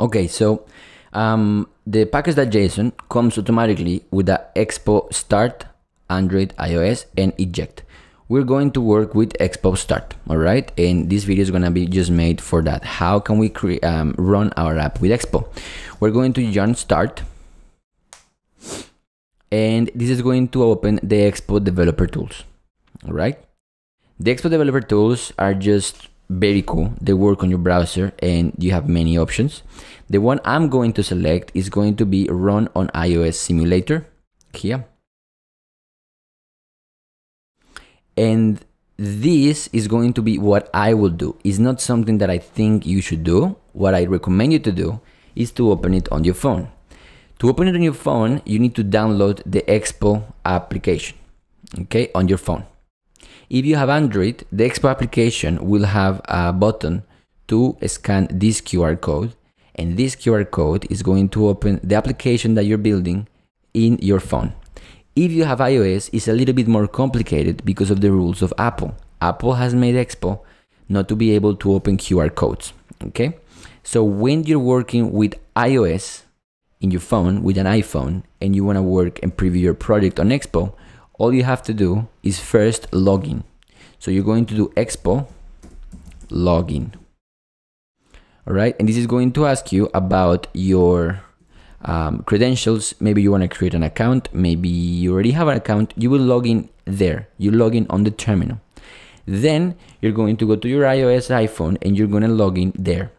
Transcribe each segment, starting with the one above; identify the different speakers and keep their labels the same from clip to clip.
Speaker 1: Okay, so um, the package.json comes automatically with the Expo start, Android, iOS, and eject. We're going to work with Expo start, all right? And this video is gonna be just made for that. How can we um, run our app with Expo? We're going to yarn start, and this is going to open the Expo developer tools, all right? The Expo developer tools are just very cool. They work on your browser and you have many options. The one I'm going to select is going to be run on iOS simulator here. And this is going to be what I will do. It's not something that I think you should do. What I recommend you to do is to open it on your phone. To open it on your phone, you need to download the Expo application, okay, on your phone. If you have Android, the Expo application will have a button to scan this QR code and this QR code is going to open the application that you're building in your phone. If you have iOS, it's a little bit more complicated because of the rules of Apple. Apple has made Expo not to be able to open QR codes, okay? So when you're working with iOS in your phone, with an iPhone, and you wanna work and preview your project on Expo, all you have to do is first login. So you're going to do expo login. All right, and this is going to ask you about your um, credentials. Maybe you want to create an account. Maybe you already have an account. You will log in there. You log in on the terminal. Then you're going to go to your iOS iPhone and you're going to log in there.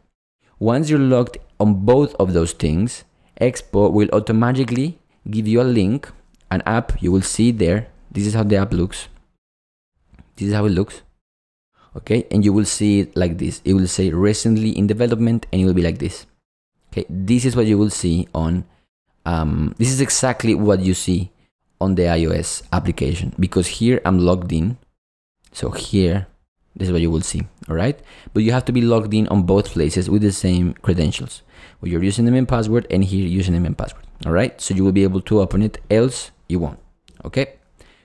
Speaker 1: Once you're logged on both of those things, Expo will automatically give you a link an app you will see there this is how the app looks this is how it looks okay and you will see it like this it will say recently in development and it will be like this okay this is what you will see on um, this is exactly what you see on the ios application because here i'm logged in so here this is what you will see all right but you have to be logged in on both places with the same credentials with your username and password and here username and password all right so you will be able to open it else you want. Okay,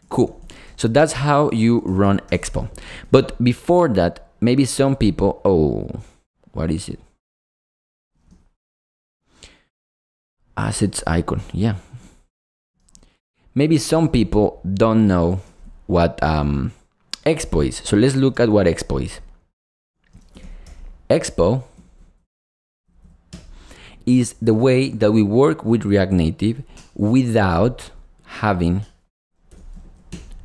Speaker 1: cool. So that's how you run Expo. But before that, maybe some people, oh, what is it? Assets icon, yeah. Maybe some people don't know what um, Expo is. So let's look at what Expo is. Expo is the way that we work with React Native without having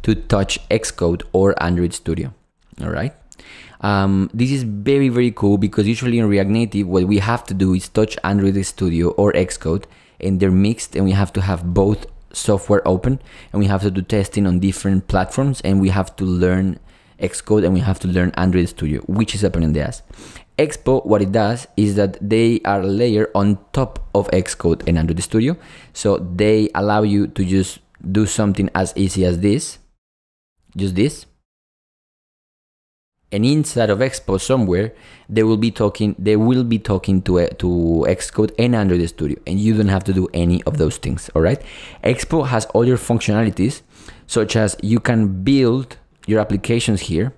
Speaker 1: to touch Xcode or Android Studio. All right. Um, this is very, very cool because usually in React Native, what we have to do is touch Android Studio or Xcode and they're mixed and we have to have both software open and we have to do testing on different platforms and we have to learn Xcode and we have to learn Android Studio, which is happening in the ass. Expo, what it does is that they are layered layer on top of Xcode and Android Studio. So they allow you to just do something as easy as this, just this. And inside of Expo somewhere, they will be talking, they will be talking to, eh, to Xcode and Android Studio, and you don't have to do any of those things, all right? Expo has other functionalities, such as you can build your applications here.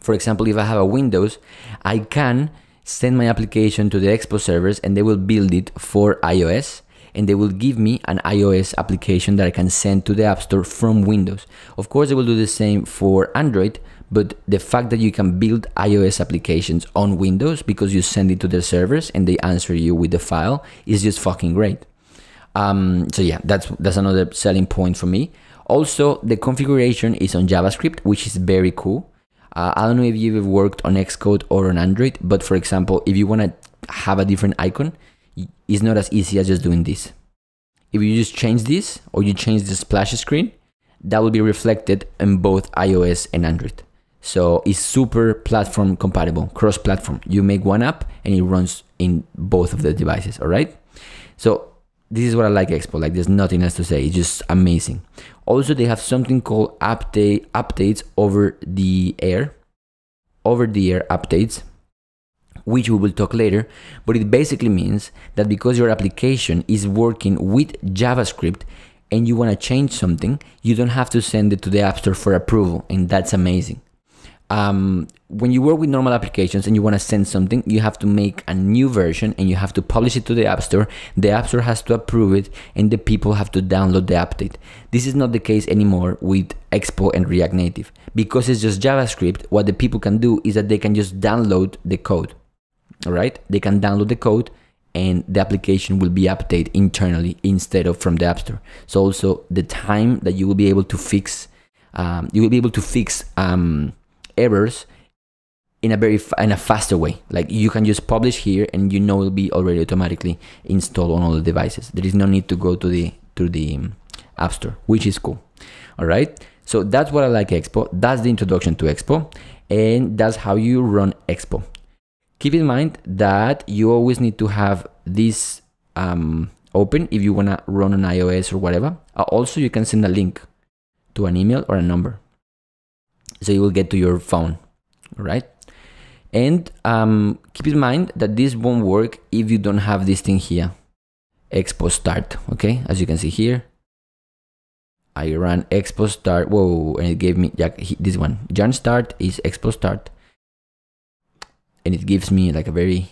Speaker 1: For example, if I have a Windows, I can send my application to the Expo servers and they will build it for iOS and they will give me an iOS application that I can send to the App Store from Windows. Of course, they will do the same for Android, but the fact that you can build iOS applications on Windows because you send it to their servers and they answer you with the file is just fucking great. Um, so yeah, that's that's another selling point for me. Also, the configuration is on JavaScript, which is very cool. Uh, I don't know if you've worked on Xcode or on Android, but for example, if you want to have a different icon, it's not as easy as just doing this. If you just change this or you change the splash screen, that will be reflected in both iOS and Android. So it's super platform compatible, cross platform. You make one app and it runs in both of the devices, all right? So this is what I like Expo, like there's nothing else to say, it's just amazing. Also, they have something called update updates over the air, over the air updates, which we will talk later. But it basically means that because your application is working with JavaScript and you want to change something, you don't have to send it to the App Store for approval, and that's amazing um, when you work with normal applications and you want to send something, you have to make a new version and you have to publish it to the App Store. The App Store has to approve it and the people have to download the update. This is not the case anymore with Expo and React Native. Because it's just JavaScript, what the people can do is that they can just download the code. All right? They can download the code and the application will be updated internally instead of from the App Store. So also the time that you will be able to fix, um, you will be able to fix um, errors in a very in a faster way. Like you can just publish here, and you know it'll be already automatically installed on all the devices. There is no need to go to the to the um, App Store, which is cool. All right. So that's what I like Expo. That's the introduction to Expo, and that's how you run Expo. Keep in mind that you always need to have this um, open if you wanna run on iOS or whatever. Uh, also, you can send a link to an email or a number so you will get to your phone, right? And um, keep in mind that this won't work if you don't have this thing here, expo start, okay? As you can see here, I run expo start, whoa, and it gave me yeah, this one. Jan start is expo start. And it gives me like a very,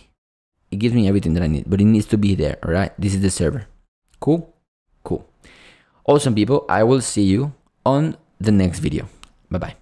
Speaker 1: it gives me everything that I need, but it needs to be there, all right? This is the server. Cool? Cool. Awesome people, I will see you on the next video. Bye-bye.